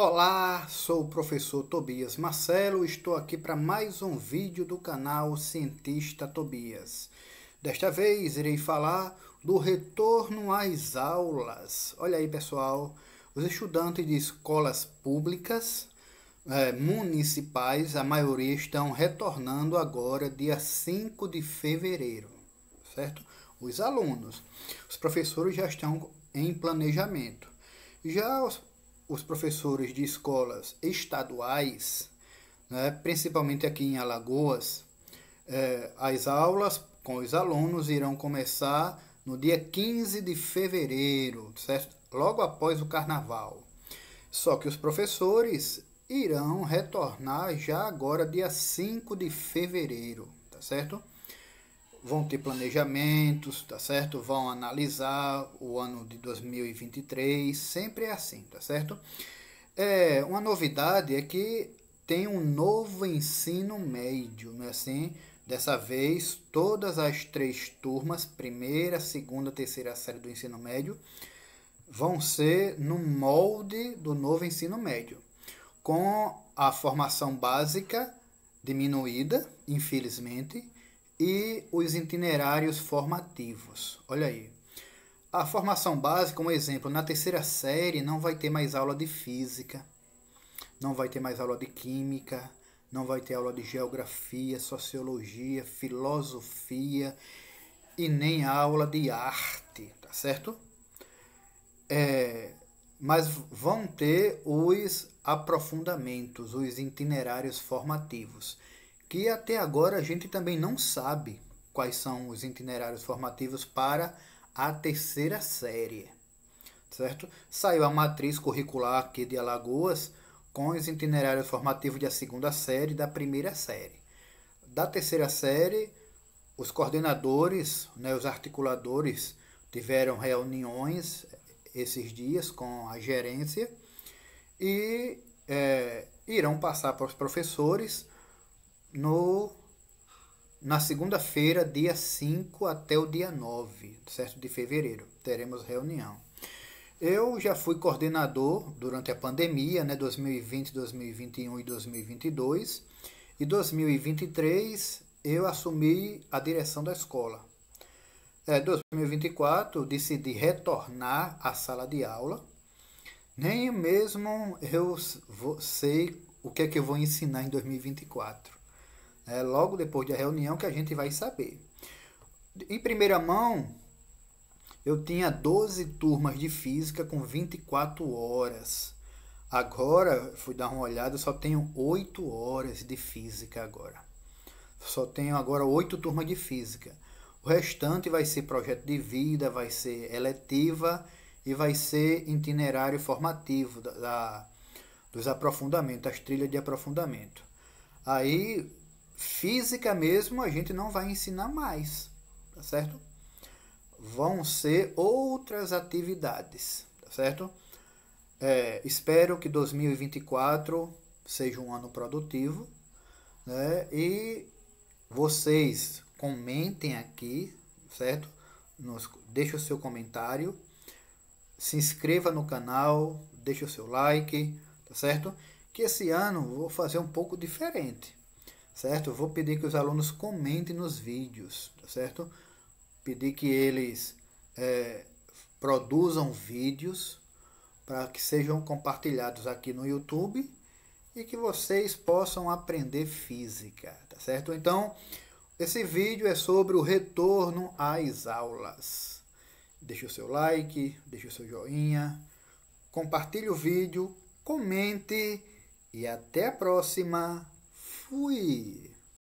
Olá, sou o professor Tobias Marcelo, estou aqui para mais um vídeo do canal Cientista Tobias. Desta vez irei falar do retorno às aulas. Olha aí, pessoal, os estudantes de escolas públicas é, municipais, a maioria estão retornando agora dia 5 de fevereiro, certo? Os alunos, os professores já estão em planejamento. Já os os professores de escolas estaduais, né, principalmente aqui em Alagoas, é, as aulas com os alunos irão começar no dia 15 de fevereiro, certo? logo após o carnaval. Só que os professores irão retornar já agora, dia 5 de fevereiro, tá certo? vão ter planejamentos, tá certo? Vão analisar o ano de 2023, sempre é assim, tá certo? É, uma novidade é que tem um novo ensino médio, né? assim, dessa vez todas as três turmas, primeira, segunda, terceira série do ensino médio, vão ser no molde do novo ensino médio, com a formação básica diminuída, infelizmente, e os itinerários formativos. Olha aí. A formação básica, um exemplo, na terceira série não vai ter mais aula de física, não vai ter mais aula de química, não vai ter aula de geografia, sociologia, filosofia e nem aula de arte, tá certo? É, mas vão ter os aprofundamentos, os itinerários formativos que até agora a gente também não sabe quais são os itinerários formativos para a terceira série, certo? Saiu a matriz curricular aqui de Alagoas com os itinerários formativos da segunda série e da primeira série. Da terceira série, os coordenadores, né, os articuladores, tiveram reuniões esses dias com a gerência e é, irão passar para os professores no na segunda-feira, dia 5 até o dia 9, certo? De fevereiro, teremos reunião. Eu já fui coordenador durante a pandemia, né, 2020, 2021 e 2022, e 2023 eu assumi a direção da escola. É, 2024 decidi retornar à sala de aula. Nem mesmo eu sei o que é que eu vou ensinar em 2024 né, logo depois da reunião que a gente vai saber. Em primeira mão, eu tinha 12 turmas de física com 24 horas. Agora, fui dar uma olhada, só tenho 8 horas de física agora. Só tenho agora 8 turmas de física. O restante vai ser projeto de vida, vai ser eletiva e vai ser itinerário formativo da, da dos aprofundamentos, as trilhas de aprofundamento. Aí Física mesmo a gente não vai ensinar mais, tá certo? Vão ser outras atividades, tá certo? É, espero que 2024 seja um ano produtivo, né? E vocês comentem aqui, certo? Nos, deixa o seu comentário, se inscreva no canal, deixa o seu like, tá certo? Que esse ano vou fazer um pouco diferente certo? Eu vou pedir que os alunos comentem nos vídeos, tá certo? Pedir que eles é, produzam vídeos para que sejam compartilhados aqui no YouTube e que vocês possam aprender física, tá certo? Então, esse vídeo é sobre o retorno às aulas. Deixe o seu like, deixe o seu joinha, compartilhe o vídeo, comente e até a próxima. 对。